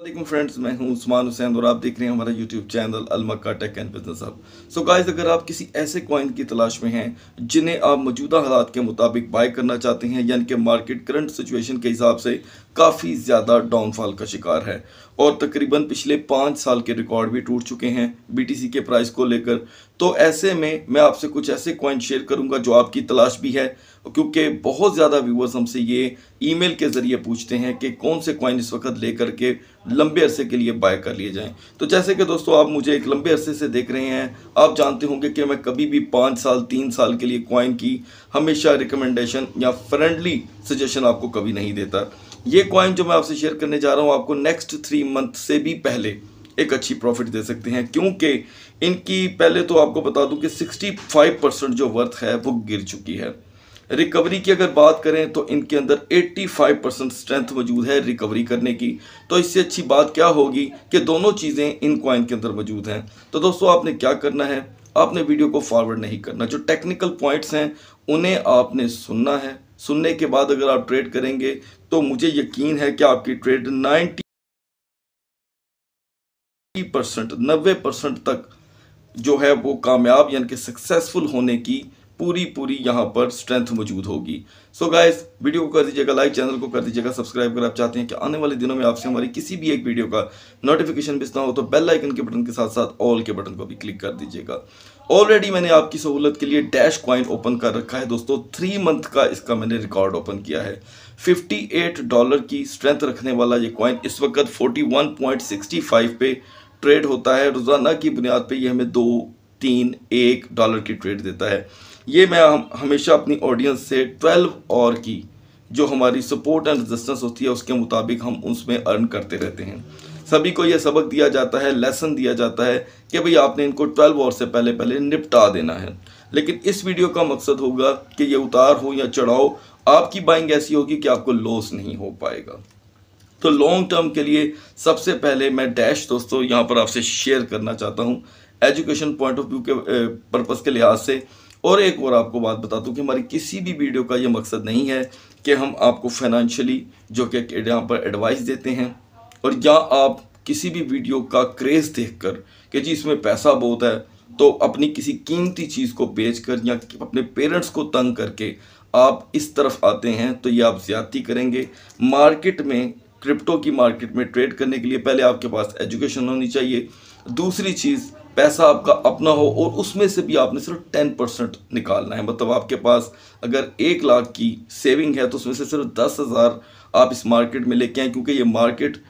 वालेकुम फ्रेंड्स मैं हूं उस्मान हुसैन और आप देख रहे हैं हमारा यूट्यूब चैनल अलमक्का टेक एंड बिजनेस अब सो गाइस अगर आप किसी ऐसे कॉइन की तलाश में हैं जिन्हें आप मौजूदा हालात के मुताबिक बाय करना चाहते हैं यानी कि मार्केट करंट सिचुएशन के हिसाब से काफ़ी ज़्यादा डाउनफॉल का शिकार है और तकरीबन पिछले पाँच साल के रिकॉर्ड भी टूट चुके हैं बीटीसी के प्राइस को लेकर तो ऐसे में मैं आपसे कुछ ऐसे कॉइन शेयर करूंगा जो आपकी तलाश भी है क्योंकि बहुत ज़्यादा व्यूवर्स हमसे ये ईमेल के ज़रिए पूछते हैं कि कौन से कॉइन इस वक्त लेकर के लंबे अरसे के लिए बाय कर लिए जाएँ तो जैसे कि दोस्तों आप मुझे एक लंबे अरसे से देख रहे हैं आप जानते होंगे कि मैं कभी भी पाँच साल तीन साल के लिए कॉइन की हमेशा रिकमेंडेशन या फ्रेंडली सजेशन आपको कभी नहीं देता ये कॉइन जो मैं आपसे शेयर करने जा रहा हूँ आपको नेक्स्ट थ्री मंथ से भी पहले एक अच्छी प्रॉफिट दे सकते हैं क्योंकि इनकी पहले तो आपको बता दूं कि 65 परसेंट जो वर्थ है वो गिर चुकी है रिकवरी की अगर बात करें तो इनके अंदर 85 परसेंट स्ट्रेंथ मौजूद है रिकवरी करने की तो इससे अच्छी बात क्या होगी कि दोनों चीज़ें इन कॉइन के अंदर मौजूद हैं तो दोस्तों आपने क्या करना है आपने वीडियो को फॉरवर्ड नहीं करना जो टेक्निकल पॉइंट्स हैं उन्हें आपने सुनना है सुनने के बाद अगर आप ट्रेड करेंगे तो मुझे यकीन है कि आपकी ट्रेड 90 परसेंट नब्बे परसेंट तक जो है वो कामयाब यानी कि सक्सेसफुल होने की पूरी पूरी यहाँ पर स्ट्रेंथ मौजूद होगी सो so गाइस वीडियो को कर दीजिएगा लाइक चैनल को कर दीजिएगा सब्सक्राइब अगर आप चाहते हैं कि आने वाले दिनों में आपसे हमारी किसी भी एक वीडियो का नोटिफिकेशन मिस हो तो बेल आइकन के बटन के साथ साथ ऑल के बटन को भी क्लिक कर दीजिएगा ऑलरेडी मैंने आपकी सहूलत के लिए डैश क्वाइन ओपन कर रखा है दोस्तों थ्री मंथ का इसका मैंने रिकॉर्ड ओपन किया है फिफ्टी डॉलर की स्ट्रेंथ रखने वाला ये क्वाइन इस वक्त फोर्टी पे ट्रेड होता है रोज़ाना की बुनियाद पर यह हमें दो तीन एक डॉलर की ट्रेड देता है ये मैं हम, हमेशा अपनी ऑडियंस से ट्वेल्व और की जो हमारी सपोर्ट एंड रेजिस्टेंस होती है उसके मुताबिक हम उसमें अर्न करते रहते हैं सभी को यह सबक दिया जाता है लेसन दिया जाता है कि भाई आपने इनको ट्वेल्व और से पहले पहले निपटा देना है लेकिन इस वीडियो का मकसद होगा कि ये उतार हो या चढ़ाओ आपकी बाइंग ऐसी होगी कि आपको लॉस नहीं हो पाएगा तो लॉन्ग टर्म के लिए सबसे पहले मैं डैश दोस्तों यहाँ पर आपसे शेयर करना चाहता हूँ एजुकेशन पॉइंट ऑफ व्यू के पर्पज़ के लिहाज से और एक और आपको बात बता दूँ कि हमारी किसी भी वीडियो का ये मकसद नहीं है कि हम आपको फाइनेंशियली जो कि यहाँ पर एडवाइस देते हैं और या आप किसी भी वीडियो का क्रेज़ देख कर कि जी इसमें पैसा बहुत है तो अपनी किसी कीमती चीज़ को बेच कर या अपने पेरेंट्स को तंग करके आप इस तरफ आते हैं तो ये आप ज़्यादती करेंगे मार्केट में क्रिप्टो की मार्केट में ट्रेड करने के लिए पहले आपके पास एजुकेशन होनी चाहिए दूसरी चीज़ पैसा आपका अपना हो और उसमें से भी आपने सिर्फ टेन परसेंट निकालना है मतलब आपके पास अगर एक लाख की सेविंग है तो उसमें से सिर्फ दस हज़ार आप इस मार्केट में लेके आए क्योंकि ये मार्केट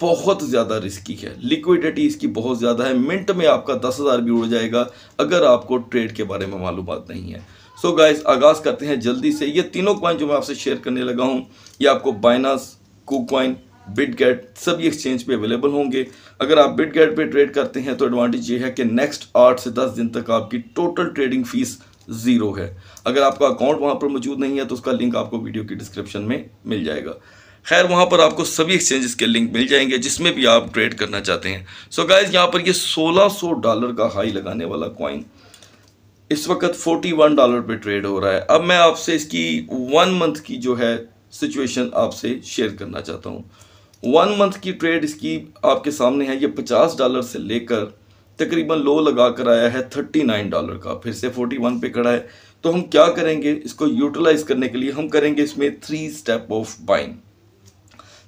बहुत ज़्यादा रिस्की है लिक्विडिटी इसकी बहुत ज़्यादा है मिनट में आपका दस हज़ार भी उड़ जाएगा अगर आपको ट्रेड के बारे में मालूम नहीं है सो so गाइस आगाज़ करते हैं जल्दी से ये तीनों क्वाइन जो मैं आपसे शेयर करने लगा हूँ ये आपको बाइनास कोकवाइन बिटगेट सभी एक्सचेंज पे अवेलेबल होंगे अगर आप बिटगेट पे ट्रेड करते हैं तो एडवांटेज ये है कि नेक्स्ट आठ से दस दिन तक आपकी टोटल ट्रेडिंग फीस ज़ीरो है अगर आपका अकाउंट वहाँ पर मौजूद नहीं है तो उसका लिंक आपको वीडियो की डिस्क्रिप्शन में मिल जाएगा खैर वहाँ पर आपको सभी एक्सचेंजेस के लिंक मिल जाएंगे जिसमें भी आप ट्रेड करना चाहते हैं सो so गाइज यहाँ पर ये 1600 डॉलर का हाई लगाने वाला कॉइन इस वक्त 41 डॉलर पे ट्रेड हो रहा है अब मैं आपसे इसकी वन मंथ की जो है सिचुएशन आपसे शेयर करना चाहता हूँ वन मंथ की ट्रेड इसकी आपके सामने है ये पचास डॉलर से लेकर तकरीबन लो लगा कर आया है थर्टी नाइन डॉलर का फिर से फोर्टी वन पे खड़ा है तो हम क्या करेंगे इसको यूटिलाइज करने के लिए हम करेंगे इसमें three step of buying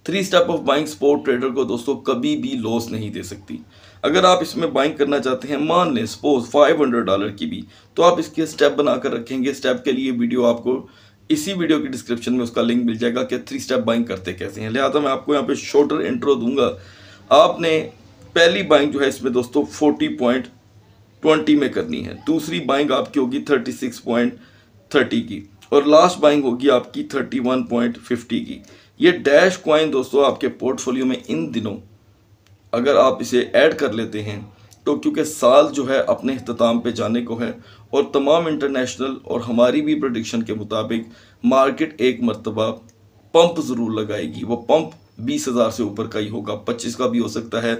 three step of buying spot trader को दोस्तों कभी भी लॉस नहीं दे सकती अगर आप इसमें बाइंग करना चाहते हैं मान लें सपोज 500 डॉलर की भी तो आप इसके स्टेप बनाकर रखेंगे स्टेप के लिए वीडियो आपको इसी वीडियो की डिस्क्रिप्शन में उसका लिंक मिल जाएगा कि थ्री स्टेप बाइंग करते कैसे हैं लिहाजा मैं आपको यहाँ पे शॉर्टर इंट्रो दूंगा आपने पहली बाइंग जो है इसमें दोस्तों फोर्टी पॉइंट ट्वेंटी में करनी है दूसरी बाइंग आपकी होगी थर्टी सिक्स पॉइंट थर्टी की और लास्ट बाइंग होगी आपकी थर्टी वन पॉइंट फिफ्टी की ये डैश क्वाइन दोस्तों आपके पोर्टफोलियो में इन दिनों अगर आप इसे ऐड कर लेते हैं टोक्यो के साल जो है अपने अख्ताम पे जाने को है और तमाम इंटरनेशनल और हमारी भी प्रडिक्शन के मुताबिक मार्केट एक मरतबा पंप ज़रूर लगाएगी वो पंप बीस हज़ार से ऊपर का ही होगा पच्चीस का भी हो सकता है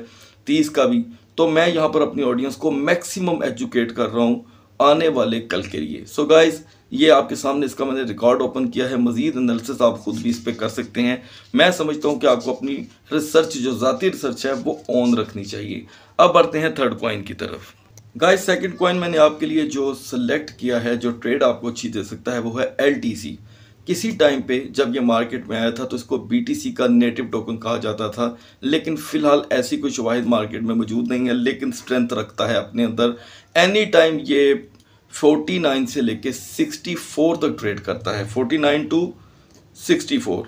तीस का भी तो मैं यहाँ पर अपनी ऑडियंस को मैक्सिमम एजुकेट कर रहा हूँ आने वाले कल के लिए सो so गाइस ये आपके सामने इसका मैंने रिकॉर्ड ओपन किया है मज़ीद एनालिसिस आप ख़ुद भी इस पर कर सकते हैं मैं समझता हूँ कि आपको अपनी रिसर्च जो ज़ाती रिसर्च है वो ऑन रखनी चाहिए अब बढ़ते हैं थर्ड कॉइन की तरफ गाइस सेकंड कॉइन मैंने आपके लिए जो सिलेक्ट किया है जो ट्रेड आपको अच्छी दे सकता है वो है एल किसी टाइम पे जब ये मार्केट में आया था तो इसको बीटीसी का नेटिव टोकन कहा जाता था लेकिन फ़िलहाल ऐसी कोई शवाहिद मार्केट में मौजूद नहीं है लेकिन स्ट्रेंथ रखता है अपने अंदर एनी टाइम ये 49 से लेके 64 तक ट्रेड करता है 49 टू 64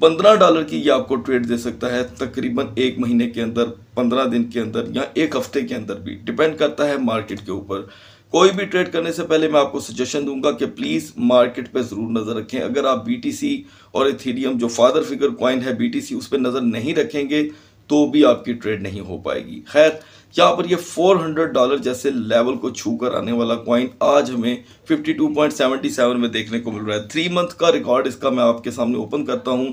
पंद्रह डॉलर की ये आपको ट्रेड दे सकता है तकरीबन एक महीने के अंदर पंद्रह दिन के अंदर या एक हफ्ते के अंदर भी डिपेंड करता है मार्केट के ऊपर कोई भी ट्रेड करने से पहले मैं आपको सजेशन दूंगा कि प्लीज़ मार्केट पे ज़रूर नज़र रखें अगर आप बीटीसी और इथीरियम जो फादर फिगर कॉइन है बीटीसी उस पर नज़र नहीं रखेंगे तो भी आपकी ट्रेड नहीं हो पाएगी खैर यहाँ पर ये 400 डॉलर जैसे लेवल को छू कर आने वाला कॉइन आज हमें 52.77 में देखने को मिल रहा है थ्री मंथ का रिकॉर्ड इसका मैं आपके सामने ओपन करता हूँ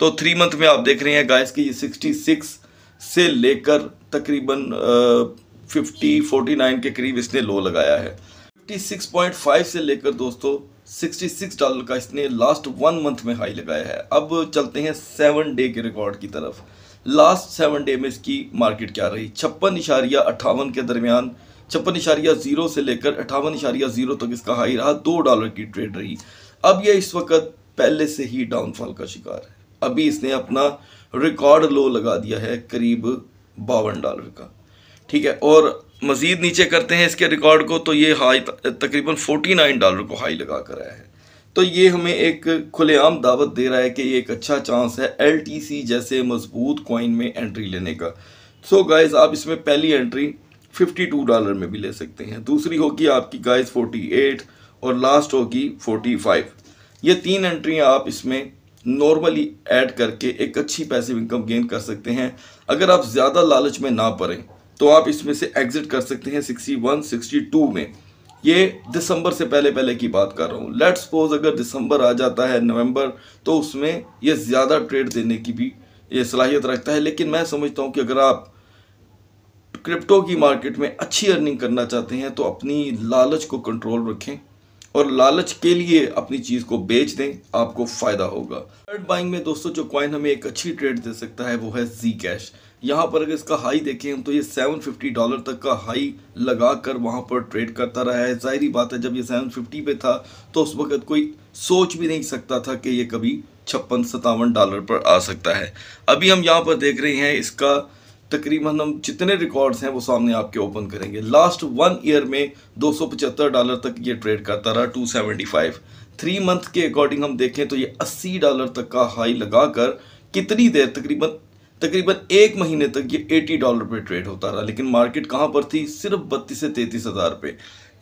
तो थ्री मंथ में आप देख रहे हैं गाइस की ये 66 से लेकर तकरीबन फिफ्टी फोर्टी नाइन के करीब इसने लो लगाया है फिफ्टी सिक्स पॉइंट फाइव से लेकर दोस्तों सिक्सटी सिक्स डॉलर का इसने लास्ट वन मंथ में हाई लगाया है अब चलते हैं सेवन डे के रिकॉर्ड की तरफ लास्ट सेवन डे में इसकी मार्केट क्या रही छप्पन इशारिया अट्ठावन के दरमियान छप्पन इशारिया ज़ीरो से लेकर अट्ठावन इशारिया ज़ीरो तक इसका हाई रहा दो डॉलर की ट्रेड रही अब यह इस वक्त पहले से ही डाउनफॉल का शिकार है अभी इसने अपना रिकॉर्ड लो लगा दिया है करीब बावन डॉलर का ठीक है और मज़ीद नीचे करते हैं इसके रिकॉर्ड को तो ये हाई तकरीबन फोर्टी नाइन डॉलर को हाई लगा कर आया है तो ये हमें एक खुलेआम दावत दे रहा है कि ये एक अच्छा चांस है एल जैसे मजबूत कॉइन में एंट्री लेने का सो so गाइस आप इसमें पहली एंट्री 52 डॉलर में भी ले सकते हैं दूसरी होगी आपकी गाइस 48 और लास्ट होगी 45 ये तीन एंट्रियाँ आप इसमें नॉर्मली एड करके एक अच्छी पैसिव इनकम गेन कर सकते हैं अगर आप ज़्यादा लालच में ना पड़ें तो आप इसमें से एग्जिट कर सकते हैं 61, 62 में ये दिसंबर से पहले पहले की बात कर रहा हूँ लेट सपोज अगर दिसंबर आ जाता है नवंबर तो उसमें ये ज़्यादा ट्रेड देने की भी ये सलाहियत रखता है लेकिन मैं समझता हूँ कि अगर आप क्रिप्टो की मार्केट में अच्छी अर्निंग करना चाहते हैं तो अपनी लालच को कंट्रोल रखें और लालच के लिए अपनी चीज़ को बेच दें आपको फ़ायदा होगा थर्ड बाइंग में दोस्तों जो कॉइन हमें एक अच्छी ट्रेड दे सकता है वो है जी कैश यहाँ पर अगर इसका हाई देखें हम तो ये 750 डॉलर तक का हाई लगा कर वहाँ पर ट्रेड करता रहा है जाहिर बात है जब ये 750 पे था तो उस वक्त कोई सोच भी नहीं सकता था कि ये कभी छप्पन सतावन डॉलर पर आ सकता है अभी हम यहाँ पर देख रहे हैं इसका तकरीबन हम जितने रिकॉर्ड्स हैं वो सामने आपके ओपन करेंगे लास्ट वन ईयर में पचहत्तर डॉलर तक ये ट्रेड करता रहा फाइव थ्री मंथ के अकॉर्डिंग हम देखें तो ये अस्सी डॉलर तक का हाई लगाकर कितनी देर तकरीबन तकरीबन एक महीने तक ये 80 डॉलर पे ट्रेड होता रहा लेकिन मार्केट कहाँ पर थी सिर्फ बत्तीस से तैंतीस हज़ार पे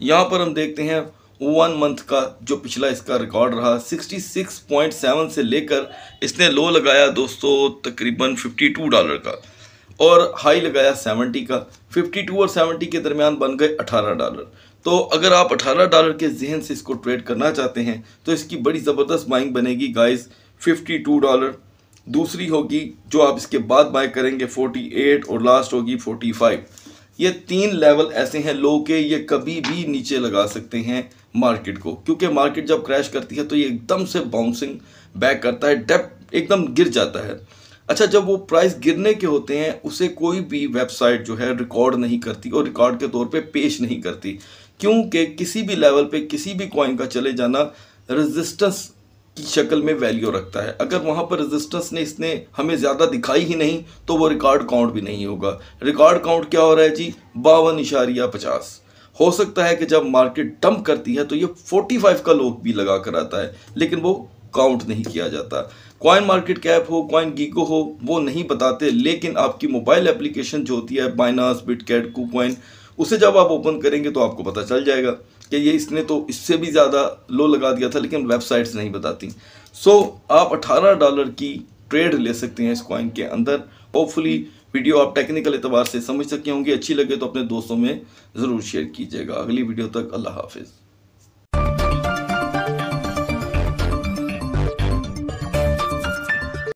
यहाँ पर हम देखते हैं वन मंथ का जो पिछला इसका रिकॉर्ड रहा 66.7 से लेकर इसने लो लगाया दोस्तों तकरीबन 52 डॉलर का और हाई लगाया 70 का 52 और 70 के दरमियान बन गए 18 डॉलर तो अगर आप 18 डॉलर के जहन से इसको ट्रेड करना चाहते हैं तो इसकी बड़ी ज़बरदस्त माइंग बनेगी गाइस टू डॉलर दूसरी होगी जो आप इसके बाद बाय करेंगे 48 और लास्ट होगी 45 ये तीन लेवल ऐसे हैं लो के ये कभी भी नीचे लगा सकते हैं मार्केट को क्योंकि मार्केट जब क्रैश करती है तो ये एकदम से बाउंसिंग बैक करता है डेप एकदम गिर जाता है अच्छा जब वो प्राइस गिरने के होते हैं उसे कोई भी वेबसाइट जो है रिकॉर्ड नहीं करती और रिकॉर्ड के तौर पे पेश नहीं करती क्योंकि किसी भी लेवल पे किसी भी कॉइन का चले जाना रेजिस्टेंस की शक्ल में वैल्यू रखता है अगर वहाँ पर रेजिस्टेंस ने इसने हमें ज़्यादा दिखाई ही नहीं तो वो रिकॉर्ड काउंट भी नहीं होगा रिकॉर्ड काउंट क्या हो रहा है जी बावन इशारिया पचास हो सकता है कि जब मार्केट डंप करती है तो ये 45 का लोक भी लगा कर आता है लेकिन वो काउंट नहीं किया जाता कॉइन मार्केट कैप हो कॉइन गीगो हो वो नहीं बताते लेकिन आपकी मोबाइल एप्लीकेशन जो होती है बाइनास बिटकैट कूकॉइन उसे जब आप ओपन करेंगे तो आपको पता चल जाएगा कि ये इसने तो इससे भी ज़्यादा लो लगा दिया था लेकिन वेबसाइट्स नहीं बताती सो so, आप 18 डॉलर की ट्रेड ले सकते हैं इस कॉइन के अंदर होपफुली वीडियो आप टेक्निकल एतबार से समझ सके होंगे अच्छी लगे तो अपने दोस्तों में ज़रूर शेयर कीजिएगा अगली वीडियो तक अल्लाह हाफिज़